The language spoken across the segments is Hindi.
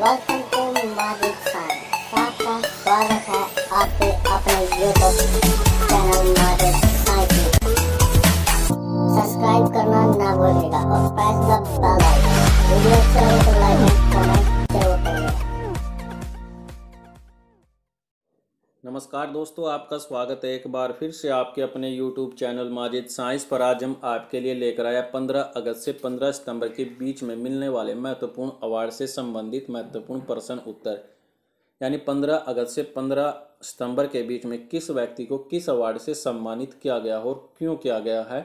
वेलकम टू माजिक खान आपका स्वागत है आपके अपने यूट्यूब चैनल माजिक खान की सब्सक्राइब करना ना भूलिएगा और press the bell icon video अच्छा लगे तो लाइक कमेंट नमस्कार दोस्तों आपका स्वागत है एक बार फिर से आपके अपने यूट्यूब चैनल माजिद साइंस पर आज हम आपके लिए लेकर आया 15 अगस्त से 15 सितंबर के बीच में मिलने वाले महत्वपूर्ण अवार्ड से संबंधित महत्वपूर्ण प्रश्न उत्तर यानी 15 अगस्त से 15 सितंबर के बीच में किस व्यक्ति को किस अवार्ड से सम्मानित किया गया और क्यों किया गया है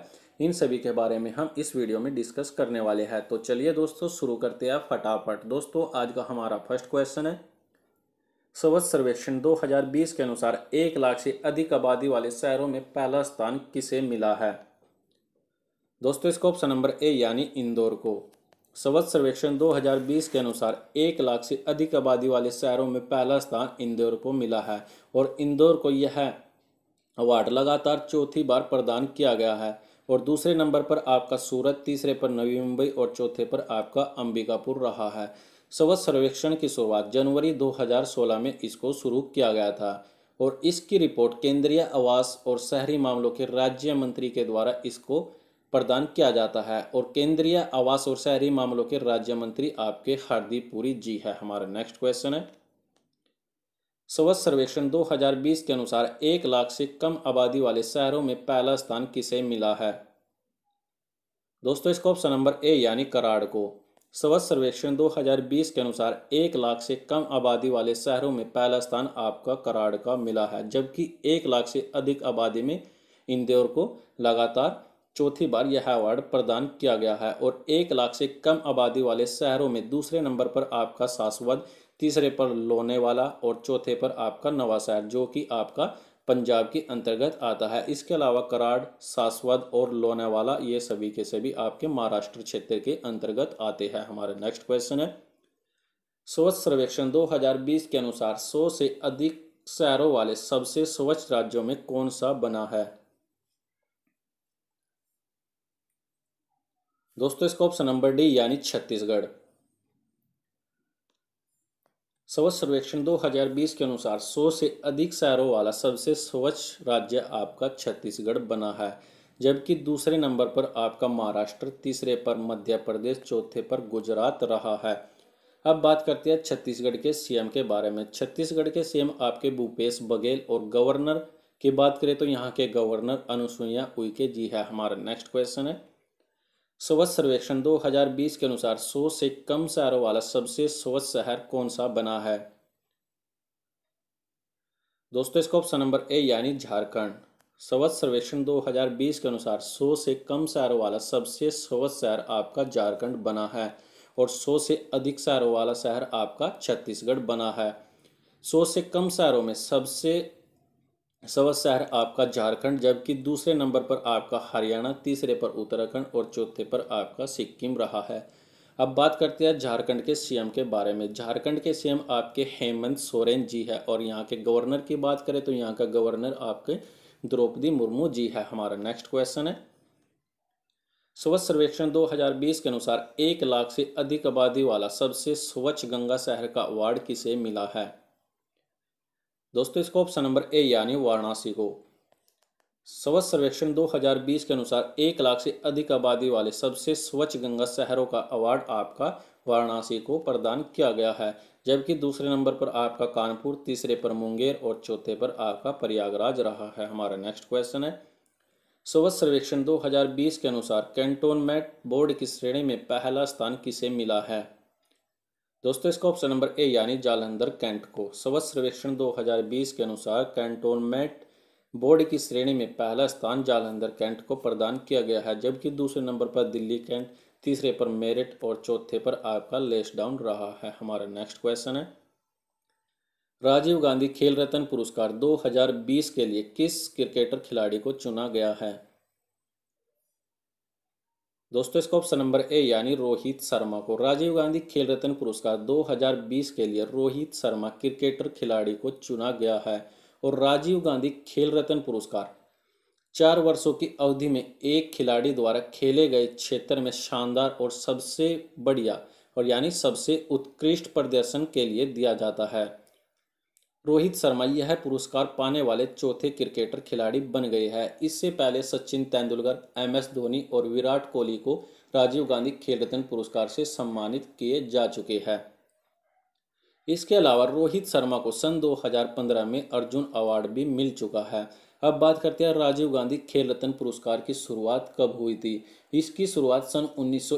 इन सभी के बारे में हम इस वीडियो में डिस्कस करने वाले हैं तो चलिए दोस्तों शुरू करते हैं फटाफट दोस्तों आज का हमारा फर्स्ट क्वेश्चन है स्वच्छ सर्वेक्षण 2020 के अनुसार एक लाख से अधिक आबादी वाले शहरों में पहला स्थान किसे मिला है दोस्तों इसका ऑप्शन नंबर ए यानी इंदौर को स्वच्छ सर्वेक्षण 2020 के अनुसार एक लाख से अधिक आबादी वाले शहरों में पहला स्थान इंदौर को मिला है और इंदौर को यह अवार्ड लगातार चौथी बार प्रदान किया गया है और दूसरे नंबर पर आपका सूरत तीसरे पर नवी मुंबई और चौथे पर आपका अंबिकापुर रहा है स्वच्छ सर्वेक्षण की शुरुआत जनवरी 2016 में इसको शुरू किया गया था और इसकी रिपोर्ट केंद्रीय आवास और शहरी मामलों के राज्य मंत्री के द्वारा इसको प्रदान किया जाता है और केंद्रीय आवास और शहरी मामलों के राज्य मंत्री आपके हरदीप पुरी जी है हमारा नेक्स्ट क्वेश्चन है स्वच्छ सर्वेक्षण 2020 के अनुसार एक लाख से कम आबादी वाले शहरों में पहला स्थान किसे मिला है दोस्तों इसको ऑप्शन नंबर ए यानी कराड़ को स्वच्छ सर्वेक्षण 2020 के अनुसार एक लाख से कम आबादी वाले शहरों में पहला स्थान आपका कराड़ का मिला है जबकि एक लाख से अधिक आबादी में इंदौर को लगातार चौथी बार यह अवार्ड प्रदान किया गया है और एक लाख से कम आबादी वाले शहरों में दूसरे नंबर पर आपका सासवद तीसरे पर लोनेवाला और चौथे पर आपका नवाशहर जो कि आपका पंजाब के अंतर्गत आता है इसके अलावा कराड़ सासवद और लोनावाला ये सभी के सभी आपके महाराष्ट्र क्षेत्र के अंतर्गत आते हैं हमारे नेक्स्ट क्वेश्चन है स्वच्छ सर्वेक्षण 2020 के अनुसार 100 से अधिक शहरों वाले सबसे स्वच्छ राज्यों में कौन सा बना है दोस्तों इसका ऑप्शन नंबर डी यानी छत्तीसगढ़ स्वच्छ सर्वेक्षण 2020 के अनुसार 100 से अधिक शहरों वाला सबसे स्वच्छ राज्य आपका छत्तीसगढ़ बना है जबकि दूसरे नंबर पर आपका महाराष्ट्र तीसरे पर मध्य प्रदेश चौथे पर गुजरात रहा है अब बात करते हैं छत्तीसगढ़ के सीएम के बारे में छत्तीसगढ़ के सीएम आपके भूपेश बघेल और गवर्नर की बात करें तो यहाँ के गवर्नर अनुसुईया उइके जी है हमारा नेक्स्ट क्वेश्चन है स्वच्छ सर्वेक्षण 2020 के अनुसार 100 से कम शहरों वाला सबसे स्वच्छ शहर कौन सा बना है दोस्तों इसका ऑप्शन नंबर ए यानी झारखंड स्वच्छ सर्वेक्षण 2020 के अनुसार 100 से कम शहरों वाला सबसे स्वच्छ शहर आपका झारखंड बना है और 100 से अधिक शहरों वाला शहर आपका छत्तीसगढ़ बना है 100 से कम शहरों में सबसे सवा शहर आपका झारखंड जबकि दूसरे नंबर पर आपका हरियाणा तीसरे पर उत्तराखंड और चौथे पर आपका सिक्किम रहा है अब बात करते हैं झारखंड के सीएम के बारे में झारखंड के सीएम आपके हेमंत सोरेन जी है और यहाँ के गवर्नर की बात करें तो यहाँ का गवर्नर आपके द्रौपदी मुर्मू जी है हमारा नेक्स्ट क्वेश्चन है स्वच्छ सर्वेक्षण 2020 के अनुसार एक लाख से अधिक आबादी वाला सबसे स्वच्छ गंगा शहर का अवार्ड किसे मिला है दोस्तों इसका ऑप्शन नंबर ए यानी वाराणसी को स्वच्छ सर्वेक्षण 2020 के अनुसार एक लाख से अधिक आबादी वाले सबसे स्वच्छ गंगा शहरों का अवार्ड आपका वाराणसी को प्रदान किया गया है जबकि दूसरे नंबर पर आपका कानपुर तीसरे पर मुंगेर और चौथे पर आपका प्रयागराज रहा है हमारा नेक्स्ट क्वेश्चन है स्वच्छ सर्वेक्षण 2020 के अनुसार कैंटोनमेंट बोर्ड की श्रेणी में पहला स्थान किसे मिला है दोस्तों इसका ऑप्शन नंबर ए यानी जालंधर कैंट को स्वच्छ सर्वेक्षण 2020 के अनुसार कैंटोनमेंट बोर्ड की श्रेणी में पहला स्थान जालंधर कैंट को प्रदान किया गया है जबकि दूसरे नंबर पर दिल्ली कैंट तीसरे पर मेरिट और चौथे पर आपका लेस डाउन रहा है हमारा नेक्स्ट क्वेश्चन है राजीव गांधी खेल रत्न पुरस्कार 2020 के लिए किस क्रिकेटर खिलाड़ी को चुना गया है दोस्तों इसका ऑप्शन नंबर ए यानी रोहित शर्मा को राजीव गांधी खेल रत्न पुरस्कार 2020 के लिए रोहित शर्मा क्रिकेटर खिलाड़ी को चुना गया है और राजीव गांधी खेल रत्न पुरस्कार चार वर्षों की अवधि में एक खिलाड़ी द्वारा खेले गए क्षेत्र में शानदार और सबसे बढ़िया और यानी सबसे उत्कृष्ट प्रदर्शन के लिए दिया जाता है रोहित शर्मा यह पुरस्कार पाने वाले चौथे क्रिकेटर खिलाड़ी बन गए हैं इससे पहले सचिन तेंदुलकर एम एस धोनी और विराट कोहली को राजीव गांधी खेल रत्न पुरस्कार से सम्मानित किए जा चुके हैं इसके अलावा रोहित शर्मा को सन 2015 में अर्जुन अवार्ड भी मिल चुका है अब बात करते हैं राजीव गांधी खेल रत्न पुरस्कार की शुरुआत कब हुई थी इसकी शुरुआत सन उन्नीस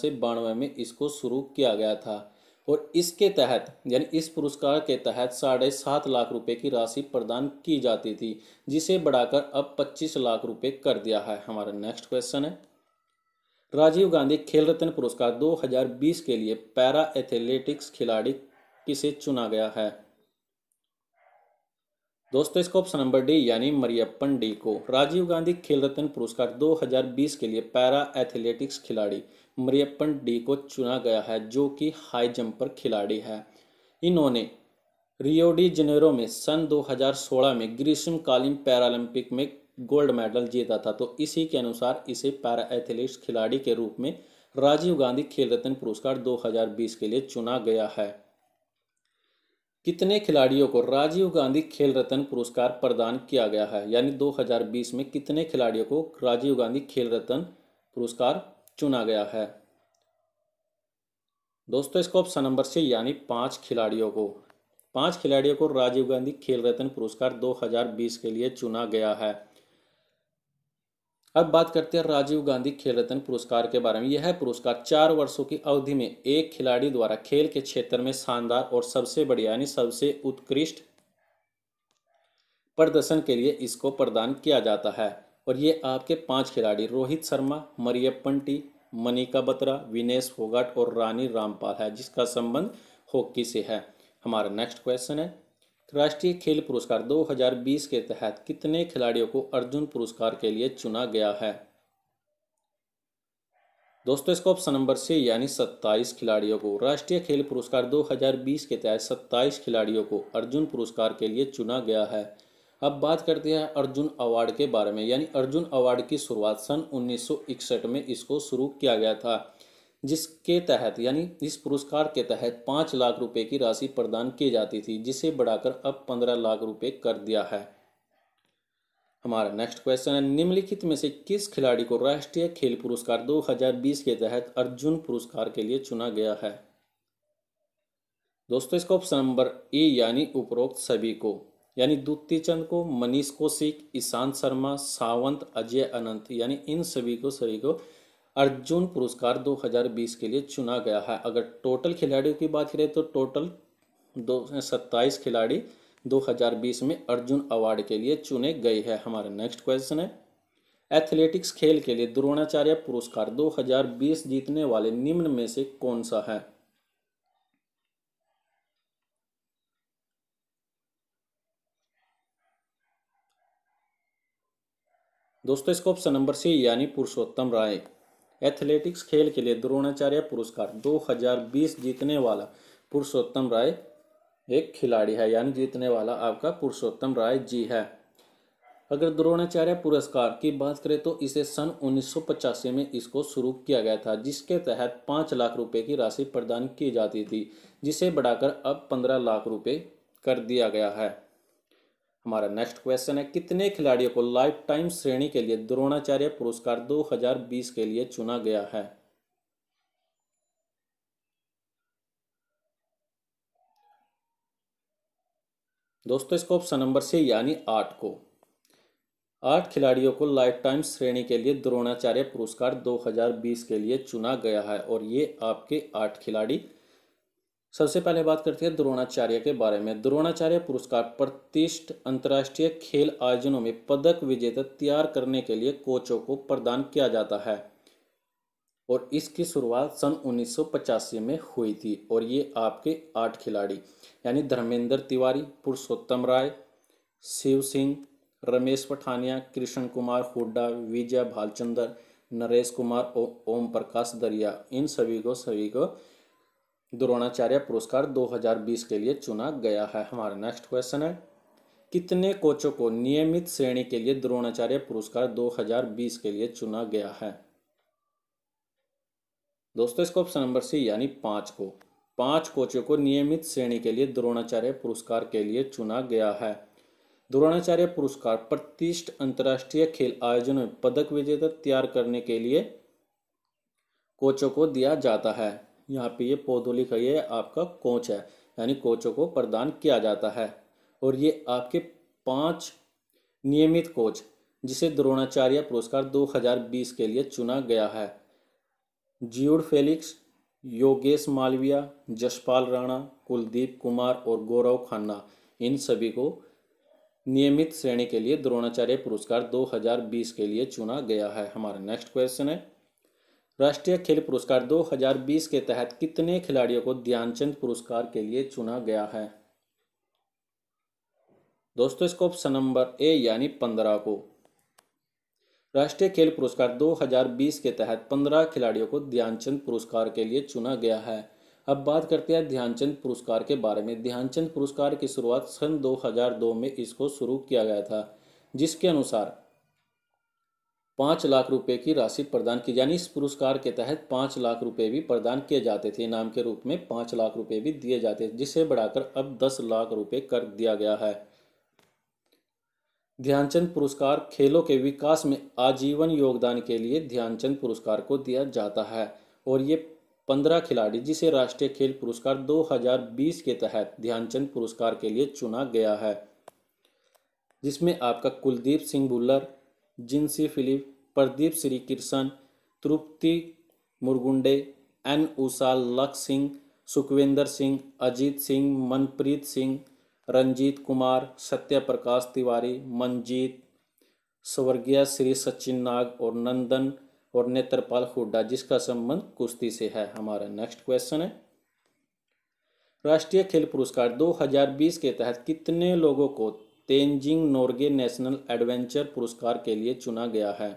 से बानवे में इसको शुरू किया गया था और इसके तहत यानी इस पुरस्कार के तहत साढ़े सात लाख रुपए की राशि प्रदान की जाती थी जिसे बढ़ाकर अब पच्चीस लाख रुपए कर दिया है हमारा नेक्स्ट क्वेश्चन है राजीव गांधी खेल रत्न पुरस्कार 2020 के लिए पैरा एथलेटिक्स खिलाड़ी किसे चुना गया है दोस्तों इसका ऑप्शन नंबर डी यानी मरियप्पन डी को राजीव गांधी खेल रत्न पुरस्कार 2020 के लिए पैरा एथलेटिक्स खिलाड़ी मरियप्पन डी को चुना गया है जो कि हाई जंपर खिलाड़ी है इन्होंने रियो डी जनेरो में सन 2016 में ग्रीष्मकालीन पैरालंपिक में गोल्ड मेडल जीता था तो इसी के अनुसार इसे पैरा एथलीट खिलाड़ी के रूप में राजीव गांधी खेल रत्न पुरस्कार 2020 के लिए चुना गया है कितने खिलाड़ियों को राजीव गांधी खेल रत्न पुरस्कार प्रदान किया गया है यानी 2020 में कितने खिलाड़ियों को राजीव गांधी खेल रत्न पुरस्कार चुना गया है दोस्तों इसको ऑप्शन नंबर से यानी पांच खिलाड़ियों को पांच खिलाड़ियों को राजीव गांधी खेल रत्न पुरस्कार 2020 के लिए चुना गया है अब बात करते हैं राजीव गांधी खेल रत्न पुरस्कार के बारे में यह पुरस्कार चार वर्षों की अवधि में एक खिलाड़ी द्वारा खेल के क्षेत्र में शानदार और सबसे बढ़िया यानी सबसे उत्कृष्ट प्रदर्शन के लिए इसको प्रदान किया जाता है और ये आपके पांच खिलाड़ी रोहित शर्मा मरियप्पन टी मनिका बत्रा विनेश फोगाट और रानी रामपाल है जिसका संबंध हॉकी से है हमारा नेक्स्ट क्वेश्चन है राष्ट्रीय खेल पुरस्कार 2020 के तहत कितने खिलाड़ियों को अर्जुन पुरस्कार के लिए चुना गया है दोस्तों इसको ऑप्शन नंबर से यानी 27 खिलाड़ियों को राष्ट्रीय खेल पुरस्कार 2020 के तहत 27 खिलाड़ियों को अर्जुन पुरस्कार के लिए चुना गया है अब बात करते हैं अर्जुन अवार्ड के बारे में यानी अर्जुन अवार्ड की शुरुआत सन 1961 में इसको शुरू किया गया था जिसके तहत यानी इस पुरस्कार के तहत पाँच लाख रुपए की राशि प्रदान की जाती थी जिसे बढ़ाकर अब पंद्रह लाख रुपए कर दिया है हमारा नेक्स्ट क्वेश्चन है निम्नलिखित में से किस खिलाड़ी को राष्ट्रीय खेल पुरस्कार 2020 के तहत अर्जुन पुरस्कार के लिए चुना गया है दोस्तों इसका ऑप्शन नंबर ए यानी उपरोक्त सभी को यानी दूती चंद को मनीष कौशिक ईशांत शर्मा सावंत अजय अनंत यानी इन सभी को सभी को अर्जुन पुरस्कार 2020 के लिए चुना गया है अगर टोटल खिलाड़ियों की बात करें तो टोटल दो सत्ताईस खिलाड़ी 2020 में अर्जुन अवार्ड के लिए चुने गए हैं हमारा नेक्स्ट क्वेश्चन है एथलेटिक्स खेल के लिए द्रोणाचार्य पुरस्कार 2020 जीतने वाले निम्न में से कौन सा है दोस्तों इसको ऑप्शन नंबर सी यानी पुरुषोत्तम राय एथलेटिक्स खेल के लिए द्रोणाचार्य पुरस्कार 2020 जीतने वाला पुरुषोत्तम राय एक खिलाड़ी है यानी जीतने वाला आपका पुरुषोत्तम राय जी है अगर द्रोणाचार्य पुरस्कार की बात करें तो इसे सन उन्नीस में इसको शुरू किया गया था जिसके तहत पाँच लाख रुपए की राशि प्रदान की जाती थी जिसे बढ़ाकर अब पंद्रह लाख रुपए कर दिया गया है हमारा नेक्स्ट क्वेश्चन है कितने खिलाड़ियों को लाइफ टाइम श्रेणी के लिए द्रोणाचार्य पुरस्कार 2020 के लिए चुना गया है दोस्तों इसको ऑप्शन नंबर से यानी आठ को आठ खिलाड़ियों को लाइफ टाइम श्रेणी के लिए द्रोणाचार्य पुरस्कार 2020 के लिए चुना गया है और ये आपके आठ खिलाड़ी सबसे पहले बात करते हैं द्रोणाचार्य के बारे में द्रोणाचार्य पुरस्कार प्रतिष्ठ अंतर्राष्ट्रीय खेल आयोजनों में पदक विजेता तैयार करने के लिए कोचों को प्रदान किया जाता है और इसकी शुरुआत सन उन्नीस में हुई थी और ये आपके आठ खिलाड़ी यानी धर्मेंद्र तिवारी पुरुषोत्तम राय शिव सिंह रमेश पठानिया कृष्ण कुमार हुड्डा विजय भालचंदर नरेश कुमार और ओम प्रकाश दरिया इन सभी को सभी को द्रोणाचार्य पुरस्कार 2020 के लिए चुना गया है हमारा नेक्स्ट क्वेश्चन है कितने कोचों को नियमित श्रेणी के लिए द्रोणाचार्य पुरस्कार 2020 के लिए चुना गया है दोस्तों इसको ऑप्शन नंबर सी यानी पांच को पांच कोचों को नियमित श्रेणी के लिए द्रोणाचार्य पुरस्कार के लिए चुना गया है द्रोणाचार्य पुरस्कार प्रतिष्ठ अंतर्राष्ट्रीय खेल आयोजन में पदक विजेता तैयार करने के लिए कोचों को दिया जाता है यहाँ पे ये पौधों लिखा ये आपका कोच है यानी कोचों को प्रदान किया जाता है और ये आपके पांच नियमित कोच जिसे द्रोणाचार्य पुरस्कार 2020 के लिए चुना गया है जियोड फेलिक्स योगेश मालविया जसपाल राणा कुलदीप कुमार और गौरव खन्ना इन सभी को नियमित श्रेणी के लिए द्रोणाचार्य पुरस्कार 2020 के लिए चुना गया है हमारा नेक्स्ट क्वेश्चन है राष्ट्रीय खेल पुरस्कार 2020 के तहत कितने खिलाड़ियों को ध्यानचंद पुरस्कार के लिए चुना गया है दोस्तों इसको ऑप्शन नंबर ए यानी पंद्रह को राष्ट्रीय खेल पुरस्कार 2020 के तहत 15 खिलाड़ियों को ध्यानचंद पुरस्कार के लिए चुना गया है अब बात करते हैं ध्यानचंद पुरस्कार के बारे में ध्यानचंद पुरस्कार की शुरुआत सन 2002 में इसको शुरू किया गया था जिसके अनुसार पाँच लाख रुपए की राशि प्रदान की यानी इस पुरस्कार के तहत पाँच लाख रुपए भी प्रदान किए जाते थे इनाम के रूप में पाँच लाख रुपए भी दिए जाते थे जिसे बढ़ाकर अब दस लाख रुपए कर दिया गया है ध्यानचंद पुरस्कार खेलों के विकास में आजीवन योगदान के लिए ध्यानचंद पुरस्कार को दिया जाता है और ये पंद्रह खिलाड़ी जिसे राष्ट्रीय खेल पुरस्कार 2020 के तहत ध्यानचंद पुरस्कार के लिए चुना गया है जिसमें आपका कुलदीप सिंह भुल्लर जिन्सी फिलिप प्रदीप श्री कृष्ण तृप्ति मुरगुंडे एन उषा लक सिंह सुखविंदर सिंह अजीत सिंह मनप्रीत सिंह रंजीत कुमार सत्य प्रकाश तिवारी मनजीत स्वर्गीय श्री सचिन नाग और नंदन और नेत्रपाल हुड्डा जिसका संबंध कुश्ती से है हमारा नेक्स्ट क्वेश्चन है राष्ट्रीय खेल पुरस्कार 2020 के तहत कितने लोगों को तेंजिंग नोर्गे नेशनल एडवेंचर पुरस्कार के लिए चुना गया है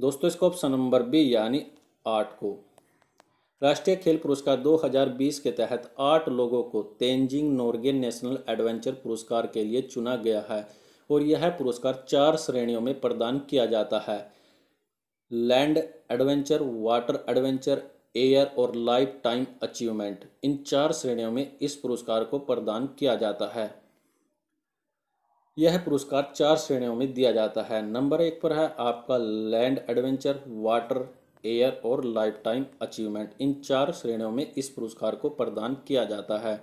दोस्तों इसको ऑप्शन नंबर बी यानी आठ को राष्ट्रीय खेल पुरस्कार 2020 के तहत आठ लोगों को तेंजिंग नोर्गे नेशनल एडवेंचर पुरस्कार के लिए चुना गया है और यह पुरस्कार चार श्रेणियों में प्रदान किया जाता है land adventure water adventure air और लाइफ टाइम अचीवमेंट इन चार श्रेणियों में इस पुरस्कार को प्रदान किया जाता है यह पुरस्कार चार श्रेणियों में दिया जाता है नंबर एक पर है आपका लैंड एडवेंचर वाटर एयर और लाइफ टाइम अचीवमेंट इन चार श्रेणियों में इस पुरस्कार को प्रदान किया जाता है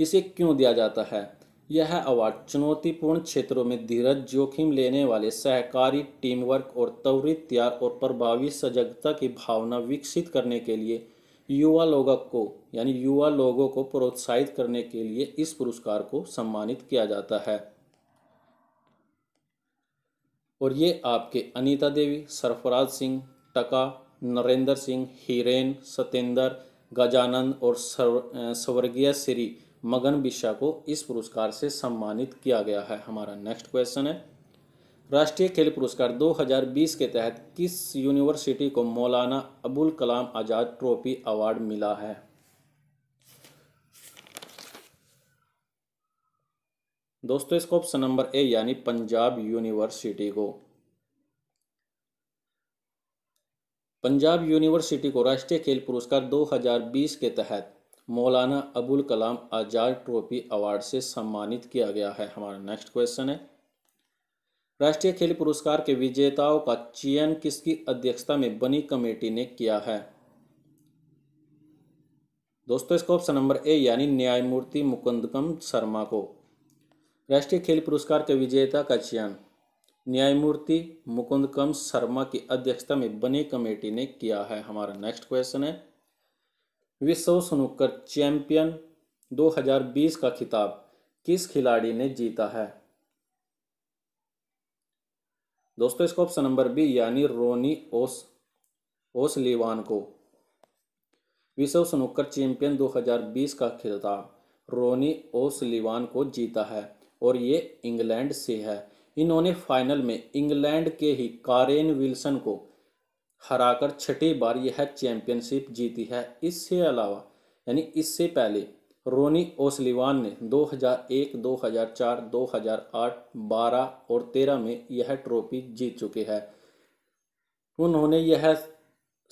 इसे क्यों दिया जाता है यह अवार्ड चुनौतीपूर्ण क्षेत्रों में धीरज जोखिम लेने वाले सहकारी टीमवर्क और त्वरित त्यार और प्रभावी सजगता की भावना विकसित करने के लिए युवा लोगों को यानी युवा लोगों को प्रोत्साहित करने के लिए इस पुरस्कार को सम्मानित किया जाता है और ये आपके अनीता देवी सरफराज सिंह टका नरेंद्र सिंह हीरेन सतेंद्र गजानंद और स्वर्गीय श्री मगन बिशा को इस पुरस्कार से सम्मानित किया गया है हमारा नेक्स्ट क्वेश्चन है राष्ट्रीय खेल पुरस्कार 2020 के तहत किस यूनिवर्सिटी को मौलाना अबुल कलाम आज़ाद ट्रॉफी अवार्ड मिला है दोस्तों इसको ऑप्शन नंबर ए यानी पंजाब यूनिवर्सिटी को पंजाब यूनिवर्सिटी को राष्ट्रीय खेल पुरस्कार 2020 के तहत मौलाना अबुल कलाम आज़ाद ट्रॉफी अवार्ड से सम्मानित किया गया है हमारा नेक्स्ट क्वेश्चन है राष्ट्रीय खेल पुरस्कार के विजेताओं का चयन किसकी अध्यक्षता में बनी कमेटी ने किया है दोस्तों इसका ऑप्शन नंबर ए यानी न्यायमूर्ति मुकुंदकम शर्मा को राष्ट्रीय खेल पुरस्कार के विजेता का चयन न्यायमूर्ति मुकुंदकम शर्मा की अध्यक्षता में बनी कमेटी ने किया है हमारा नेक्स्ट क्वेश्चन है विश्व स्नूकर चैंपियन 2020 का खिताब किस खिलाड़ी ने जीता है दोस्तों इसका ऑप्शन नंबर बी यानी रोनी ओस ओस ओसलिवान को विश्व स्नूकर चैंपियन 2020 का खिताब रोनी ओस ओसलिवान को जीता है और ये इंग्लैंड से है इन्होंने फाइनल में इंग्लैंड के ही कारेन विल्सन को हराकर छठी बार यह चैंपियनशिप जीती है इससे अलावा यानी इससे पहले रोनी ओसलिवान ने 2001, 2004, 2008, 12 और 13 में यह ट्रॉफी जीत चुके हैं उन्होंने यह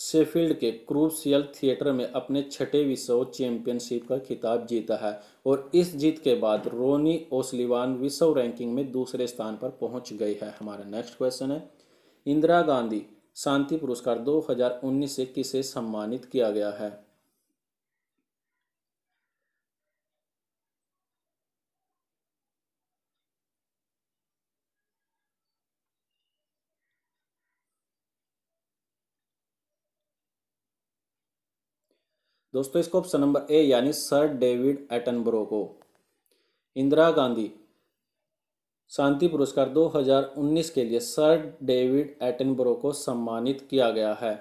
सेफील्ड के क्रूसियल थिएटर में अपने छठे विश्व चैंपियनशिप का खिताब जीता है और इस जीत के बाद रोनी ओसलिवान विश्व रैंकिंग में दूसरे स्थान पर पहुंच गई है हमारा नेक्स्ट क्वेश्चन है इंदिरा गांधी शांति पुरस्कार 2019 से किसे सम्मानित किया गया है दोस्तों इसको ऑप्शन नंबर ए यानी सर डेविड एटनब्रो को इंदिरा गांधी शांति पुरस्कार 2019 के लिए सर डेविड एटनबरो को सम्मानित किया गया है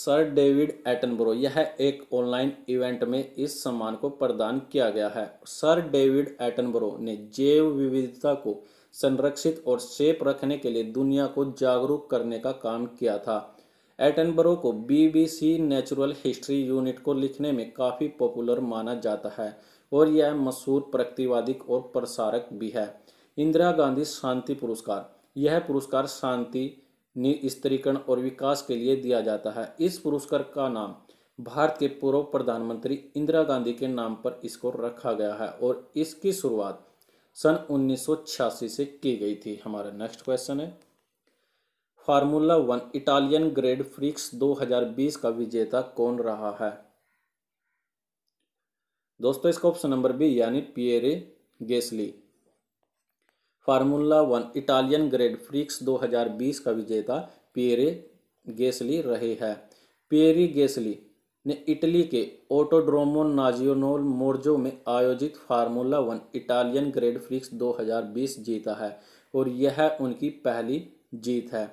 सर डेविड एटनबरो यह एक ऑनलाइन इवेंट में इस सम्मान को प्रदान किया गया है सर डेविड एटनबरो ने जैव विविधता को संरक्षित और सेफ रखने के लिए दुनिया को जागरूक करने का काम किया था एटनबरो को बीबीसी नेचुरल हिस्ट्री यूनिट को लिखने में काफ़ी पॉपुलर माना जाता है और यह मशहूर प्रगतिवादिक और प्रसारक भी है इंदिरा गांधी शांति पुरस्कार यह पुरस्कार शांति स्त्रीकरण और विकास के लिए दिया जाता है इस पुरस्कार का नाम भारत के पूर्व प्रधानमंत्री इंदिरा गांधी के नाम पर इसको रखा गया है और इसकी शुरुआत सन 1986 से की गई थी हमारा नेक्स्ट क्वेश्चन है formula one Italian grand prix 2020 का विजेता कौन रहा है दोस्तों इसका ऑप्शन नंबर बी यानी Pierre Gasly formula one Italian grand prix 2020 का विजेता पियरे गेसली रहे हैं पियरी गेसली ने इटली के ओटोड्रोमो नाजियोनोल मोर्जो में आयोजित formula one Italian grand prix 2020 जीता है और यह उनकी पहली जीत है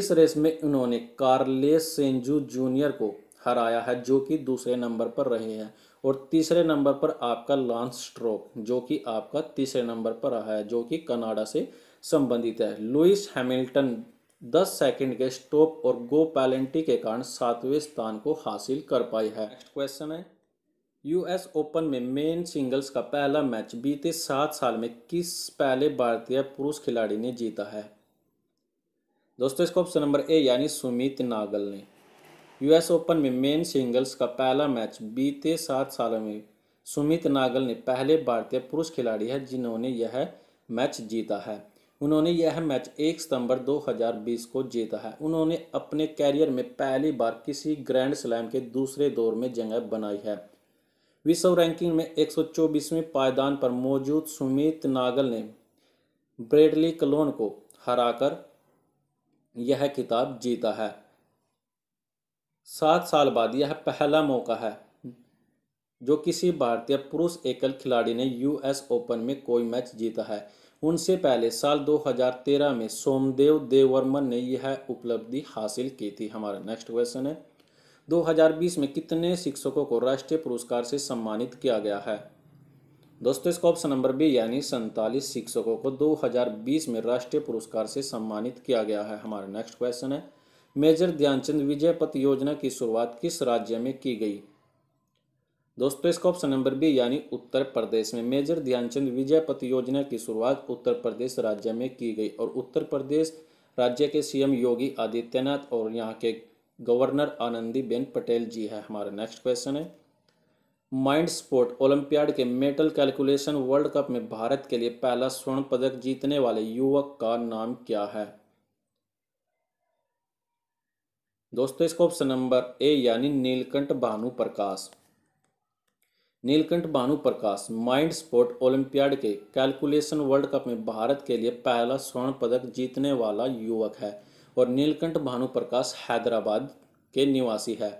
इस रेस में उन्होंने कार्लेस सेंजू जूनियर को हराया है जो कि दूसरे नंबर पर रहे हैं और तीसरे नंबर पर आपका लॉन्स स्ट्रोक जो कि आपका तीसरे नंबर पर रहा है जो कि कनाडा से संबंधित है लुइस हैमिल्टन दस सेकंड के स्टॉप और गो पैलेंटी के कारण सातवें स्थान को हासिल कर पाई है नेक्स्ट क्वेश्चन है यूएस ओपन में मेन सिंगल्स का पहला मैच बीते सात साल में किस पहले भारतीय पुरुष खिलाड़ी ने जीता है दोस्तों इसका ऑप्शन नंबर ए यानी सुमित नागल ने यूएस ओपन में मेन सिंगल्स का पहला मैच बीते सात सालों में सुमित नागल ने पहले भारतीय पुरुष खिलाड़ी है जिन्होंने यह मैच जीता है उन्होंने यह मैच 1 सितंबर 2020 को जीता है उन्होंने अपने कैरियर में पहली बार किसी ग्रैंड स्लैम के दूसरे दौर में जगह बनाई है विश्व रैंकिंग में 124वें पायदान पर मौजूद सुमित नागल ने ब्रेडली कलोन को हराकर यह खिताब जीता है सात साल बाद यह पहला मौका है जो किसी भारतीय पुरुष एकल खिलाड़ी ने यूएस ओपन में कोई मैच जीता है उनसे पहले साल 2013 में सोमदेव देववर्मन ने यह उपलब्धि हासिल की थी हमारा नेक्स्ट क्वेश्चन है 2020 में कितने शिक्षकों को राष्ट्रीय पुरस्कार से सम्मानित किया गया है दोस्तों इसका ऑप्शन नंबर बी यानी सैंतालीस शिक्षकों को 2020 में राष्ट्रीय पुरस्कार से सम्मानित किया गया है हमारा नेक्स्ट क्वेश्चन है मेजर ध्यानचंद विजय पथ योजना की शुरुआत किस राज्य में की गई दोस्तों इसका ऑप्शन नंबर बी यानी उत्तर प्रदेश में मेजर ध्यानचंद विजय पथ योजना की शुरुआत उत्तर प्रदेश राज्य में की गई और उत्तर प्रदेश राज्य के सीएम योगी आदित्यनाथ और यहाँ के गवर्नर आनंदीबेन पटेल जी है हमारा नेक्स्ट क्वेश्चन है माइंड स्पोर्ट ओलंपियाड के मेटल कैलकुलेशन वर्ल्ड कप में भारत के लिए पहला स्वर्ण पदक जीतने वाले युवक का नाम क्या है दोस्तों इसका ऑप्शन नंबर ए यानी Neelakanta Bhanu Prakash Neelakanta Bhanu Prakash mind sport olympiad के कैलकुलेशन वर्ल्ड कप में भारत के लिए पहला स्वर्ण पदक जीतने वाला युवक है और नीलकंठ भानु प्रकाश हैदराबाद के निवासी है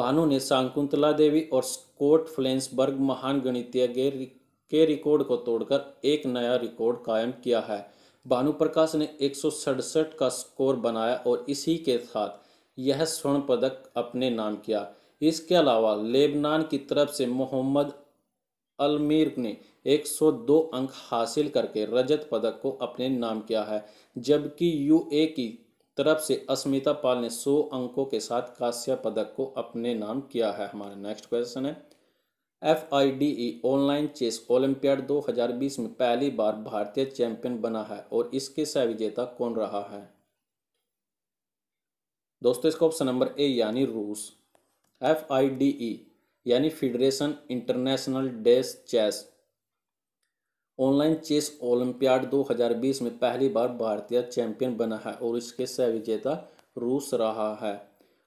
भानु ने शांकुंतला देवी और स्कॉट फ्लेंसबर्ग महान गणितीय के रिकॉर्ड को तोड़कर एक नया रिकॉर्ड कायम किया है भानु प्रकाश ने एक का स्कोर बनाया और इसी के साथ यह स्वर्ण पदक अपने नाम किया इसके अलावा लेबनान की तरफ से मोहम्मद अलमीर ने 102 अंक हासिल करके रजत पदक को अपने नाम किया है जबकि यूए की तरफ से अस्मिता पाल ने 100 अंकों के साथ कांस्य पदक को अपने नाम किया है हमारा नेक्स्ट क्वेश्चन है F I D E online chess olympiad 2020 में पहली बार भारतीय चैंपियन बना है और इसके सह विजेता कौन रहा है दोस्तों इसका ऑप्शन नंबर ए यानी रूस एफ आई डी ई यानी federation international des chess online chess olympiad 2020 में पहली बार भारतीय चैंपियन बना है और इसके सह विजेता रूस रहा है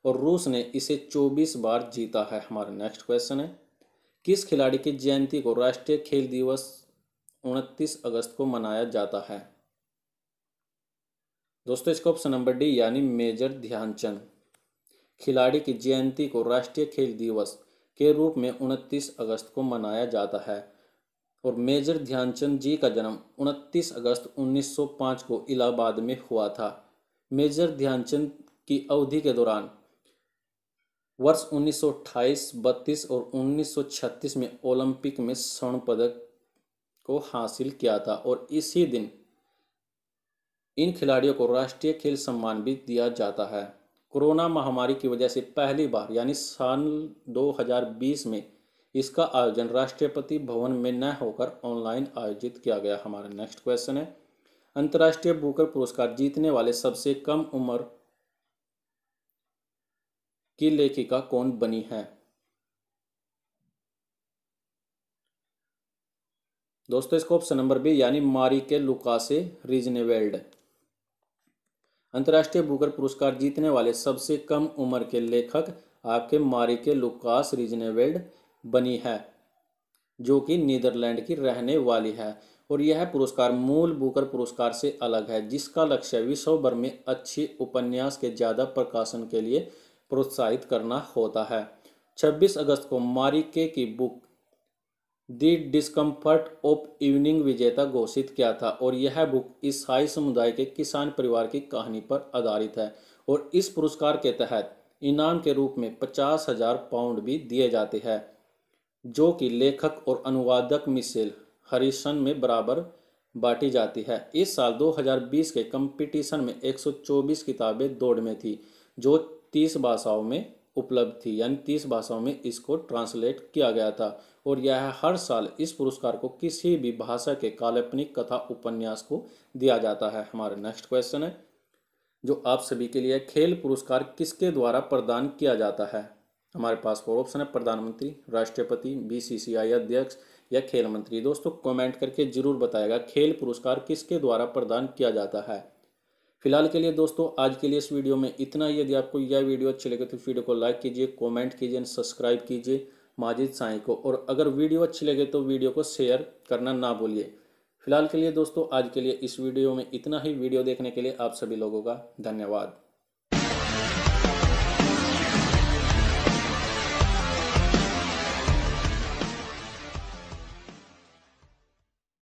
और रूस ने इसे 24 बार जीता है हमारा नेक्स्ट क्वेश्चन है किस खिलाड़ी की जयंती को राष्ट्रीय खेल दिवस उनतीस अगस्त को मनाया जाता है दोस्तों इसका ऑप्शन नंबर डी यानी मेजर ध्यानचंद खिलाड़ी की जयंती को राष्ट्रीय खेल दिवस के रूप में 29 अगस्त को मनाया जाता है और मेजर ध्यानचंद जी का जन्म 29 अगस्त 1905 को इलाहाबाद में हुआ था मेजर ध्यानचंद की अवधि के दौरान वर्ष 1928, 32 और 1936 में ओलंपिक में स्वर्ण पदक को हासिल किया था और इसी दिन इन खिलाड़ियों को राष्ट्रीय खेल सम्मान भी दिया जाता है कोरोना महामारी की वजह से पहली बार यानी साल 2020 में इसका आयोजन राष्ट्रपति भवन में न होकर ऑनलाइन आयोजित किया गया हमारा नेक्स्ट क्वेश्चन है अंतर्राष्ट्रीय बुकर पुरस्कार जीतने वाले सबसे कम उम्र की लेखिका कौन बनी है दोस्तों इसको ऑप्शन नंबर बी यानी मारी के लुकासे रीजनेवेल्ड अंतर्राष्ट्रीय बुकर पुरस्कार जीतने वाले सबसे कम उम्र के लेखक आपके मारी के लुकास रिजनेवेल्ड बनी है जो कि नीदरलैंड की रहने वाली है और यह पुरस्कार मूल बुकर पुरस्कार से अलग है जिसका लक्ष्य विश्व भर में अच्छे उपन्यास के ज़्यादा प्रकाशन के लिए प्रोत्साहित करना होता है 26 अगस्त को मारिके की book the discomfort of evening विजेता घोषित किया था और यह बुक ईसाई समुदाय के किसान परिवार की कहानी पर आधारित है और इस पुरस्कार के तहत इनाम के रूप में पचास हजार पाउंड भी दिए जाते हैं जो कि लेखक और अनुवादक मिसेल हरिशन में बराबर बांटी जाती है इस साल 2020 के कंपटीशन में 124 किताबें दौड़ में थी जो 30 भाषाओं में उपलब्ध थी यानी 30 भाषाओं में इसको ट्रांसलेट किया गया था और यह हर साल इस पुरस्कार को किसी भी भाषा के काल्पनिक कथा उपन्यास को दिया जाता है हमारा नेक्स्ट क्वेश्चन है जो आप सभी के लिए खेल पुरस्कार किसके द्वारा प्रदान किया जाता है हमारे पास फोर ऑप्शन है प्रधानमंत्री राष्ट्रपति बीसीसीआई अध्यक्ष या खेल मंत्री दोस्तों कमेंट करके जरूर बताएगा खेल पुरस्कार किसके द्वारा प्रदान किया जाता है फिलहाल के लिए दोस्तों आज के लिए इस वीडियो में इतना यदि आपको यह वीडियो अच्छी लगे तो वीडियो को लाइक कीजिए कमेंट कीजिए सब्सक्राइब कीजिए माजिद साई को और अगर वीडियो अच्छी लगे तो वीडियो को शेयर करना ना भूलिए फिलहाल के लिए दोस्तों आज के लिए इस वीडियो में इतना ही वीडियो देखने के लिए आप सभी लोगों का धन्यवाद